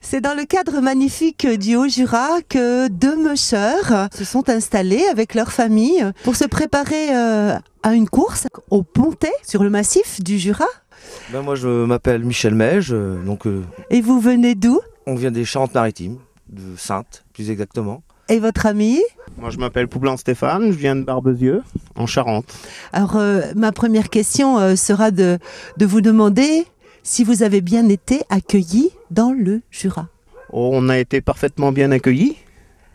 C'est dans le cadre magnifique du Haut-Jura que deux mocheurs se sont installés avec leur famille pour se préparer euh, à une course au Pontet sur le massif du Jura. Ben moi je m'appelle Michel Meige. Euh, donc euh, Et vous venez d'où On vient des Charentes-Maritimes, de Sainte plus exactement. Et votre ami Moi, je m'appelle Poublan Stéphane, je viens de Barbezieux, en Charente. Alors, ma première question sera de, de vous demander si vous avez bien été accueilli dans le Jura. Oh, on a été parfaitement bien accueillis,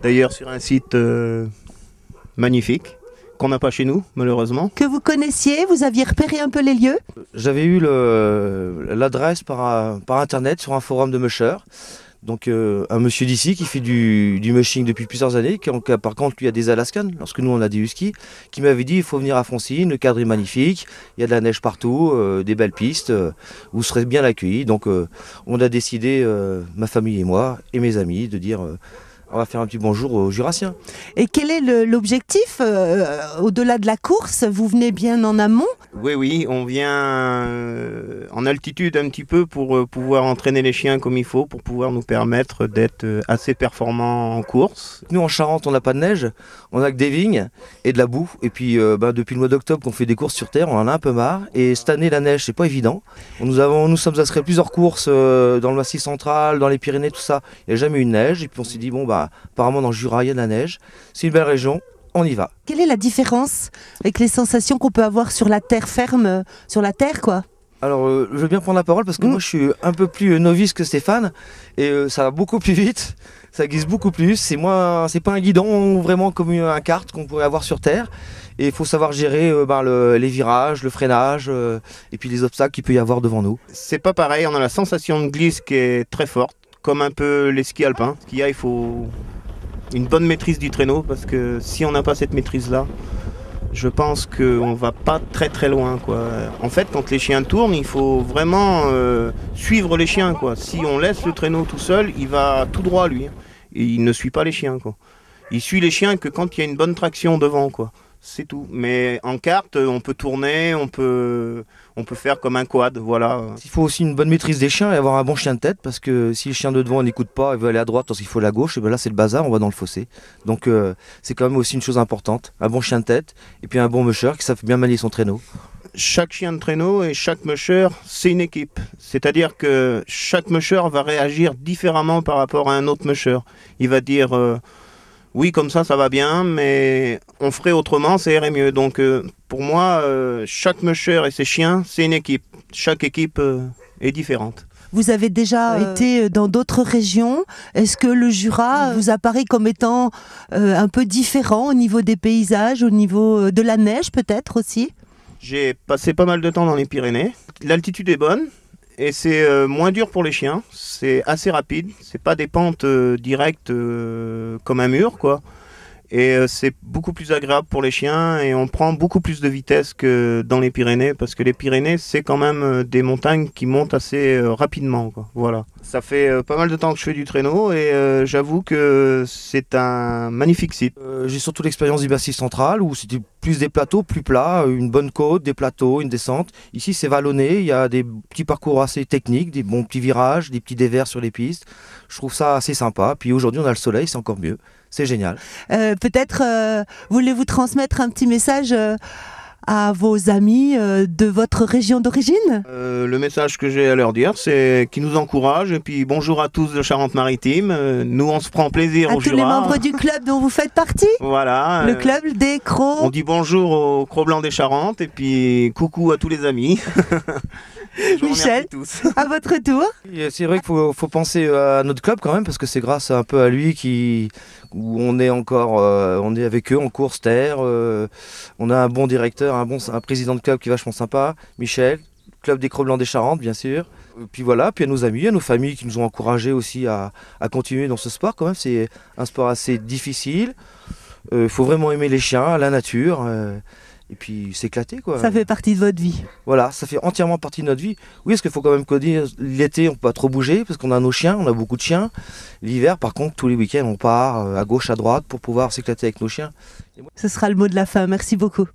d'ailleurs sur un site euh, magnifique qu'on n'a pas chez nous, malheureusement. Que vous connaissiez, vous aviez repéré un peu les lieux J'avais eu l'adresse par, Internet sur un forum de mecheurs. Donc euh, un monsieur d'ici qui fait du, mushing depuis plusieurs années, qui, par contre lui a des Alaskans, lorsque nous on a des huskies, qui m'avait dit il faut venir à Francine, le cadre est magnifique, il y a de la neige partout, euh, des belles pistes, euh, vous serez bien accueillis. Donc on a décidé, ma famille et moi, et mes amis, de dire on va faire un petit bonjour aux Jurassiens. Et quel est l'objectif Au-delà de la course, vous venez bien en amont Oui, oui, on vient en altitude un petit peu pour euh, pouvoir entraîner les chiens comme il faut, pour pouvoir nous permettre d'être euh, assez performants en course. Nous en Charente, on n'a pas de neige, on n'a que des vignes et de la boue. Et puis euh, bah, depuis le mois d'octobre qu'on fait des courses sur terre, on en a un peu marre. Et cette année, la neige, c'est pas évident. Nous, avons, nous sommes inscrits à plusieurs courses dans le Massif central, dans les Pyrénées, tout ça. Il n'y a jamais eu de neige. Et puis on s'est dit, bon, bah, apparemment dans le Jura, il y a de la neige. C'est une belle région, on y va. Quelle est la différence avec les sensations qu'on peut avoir sur la terre ferme, sur la terre quoi alors, euh, je veux bien prendre la parole parce que mmh. moi, je suis un peu plus euh, novice que Stéphane et euh, ça va beaucoup plus vite, ça glisse beaucoup plus. C'est moi, c'est pas un guidon vraiment comme une, un carte qu'on pourrait avoir sur terre. Et il faut savoir gérer ben, les virages, le freinage et puis les obstacles qu'il peut y avoir devant nous. C'est pas pareil. On a la sensation de glisse qui est très forte, comme un peu les skis alpins. a, il faut une bonne maîtrise du traîneau parce que si on n'a pas cette maîtrise là je pense qu'on va pas très très loin. Quoi. En fait, quand les chiens tournent, il faut vraiment euh, suivre les chiens. Quoi. Si on laisse le traîneau tout seul, il va tout droit lui. Hein. il ne suit pas les chiens. Quoi. Il suit les chiens que quand il y a une bonne traction devant. Quoi. C'est tout. Mais en carte, on peut tourner, on peut, on peut faire comme un quad, voilà. Il faut aussi une bonne maîtrise des chiens et avoir un bon chien de tête, parce que si le chien de devant n'écoute pas, il veut aller à droite lorsqu'il faut faut à gauche, et ben là c'est le bazar, on va dans le fossé. Donc euh, c'est quand même aussi une chose importante, un bon chien de tête et puis un bon musher qui savent bien manier son traîneau. Chaque chien de traîneau et chaque musher, c'est une équipe. C'est-à-dire que chaque musher va réagir différemment par rapport à un autre musher. Il va dire... Euh, oui, comme ça, ça va bien, mais on ferait autrement, ça irait mieux. Donc, euh, pour moi, euh, chaque musher et ses chiens, c'est une équipe. Chaque équipe euh, est différente. Vous avez déjà été dans d'autres régions. Est-ce que le Jura vous apparaît comme étant un peu différent au niveau des paysages, au niveau de la neige peut-être aussi J'ai passé pas mal de temps dans les Pyrénées. L'altitude est bonne, et c'est euh, moins dur pour les chiens. C'est assez rapide. C'est pas des pentes euh, directes euh, comme un mur, quoi et euh, c'est beaucoup plus agréable pour les chiens et on prend beaucoup plus de vitesse que dans les Pyrénées parce que les Pyrénées c'est quand même euh, des montagnes qui montent assez euh, rapidement Voilà. Ça fait pas mal de temps que je fais du traîneau et j'avoue que c'est un magnifique site. J'ai surtout l'expérience du Bassin central où c'était plus des plateaux, plus plats, une bonne côte, des plateaux, une descente. Ici c'est vallonné, il y a des petits parcours assez techniques, des bons petits virages, des petits dévers sur les pistes. Je trouve ça assez sympa. Puis aujourd'hui on a le soleil, c'est encore mieux. C'est génial. Euh, peut-être euh, voulez-vous transmettre un petit message euh, à vos amis de votre région d'origine Le message que j'ai à leur dire, c'est qu'ils nous encouragent. Et puis bonjour à tous de Charente-Maritime. Nous, on se prend plaisir à tous les membres du club dont vous faites partie. Voilà. Le club des Crocs. On dit bonjour aux Crocs Blancs des Charentes. Et puis coucou à tous les amis. Michel, à votre tour. Euh, c'est vrai qu'il faut, penser euh, à notre club quand même parce que c'est grâce un peu à lui qui on est encore, euh, on est avec eux en course terre. on a un bon directeur, un bon président de club qui est vachement sympa, Michel. Club des Crocs des Charentes, bien sûr. puis voilà, puis à nos amis, à nos familles qui nous ont encouragés aussi à, continuer dans ce sport. Quand même, c'est un sport assez difficile. Il faut vraiment aimer les chiens, la nature et puis s'éclater quoi. Ça fait partie de votre vie. Voilà, ça fait entièrement partie de notre vie. Oui, parce qu'il faut quand même que l'été on peut pas trop bouger parce qu'on a nos chiens, on a beaucoup de chiens. L'hiver par contre tous les week-ends on part euh, à gauche à droite pour pouvoir s'éclater avec nos chiens. Ce sera le mot de la fin. Merci beaucoup.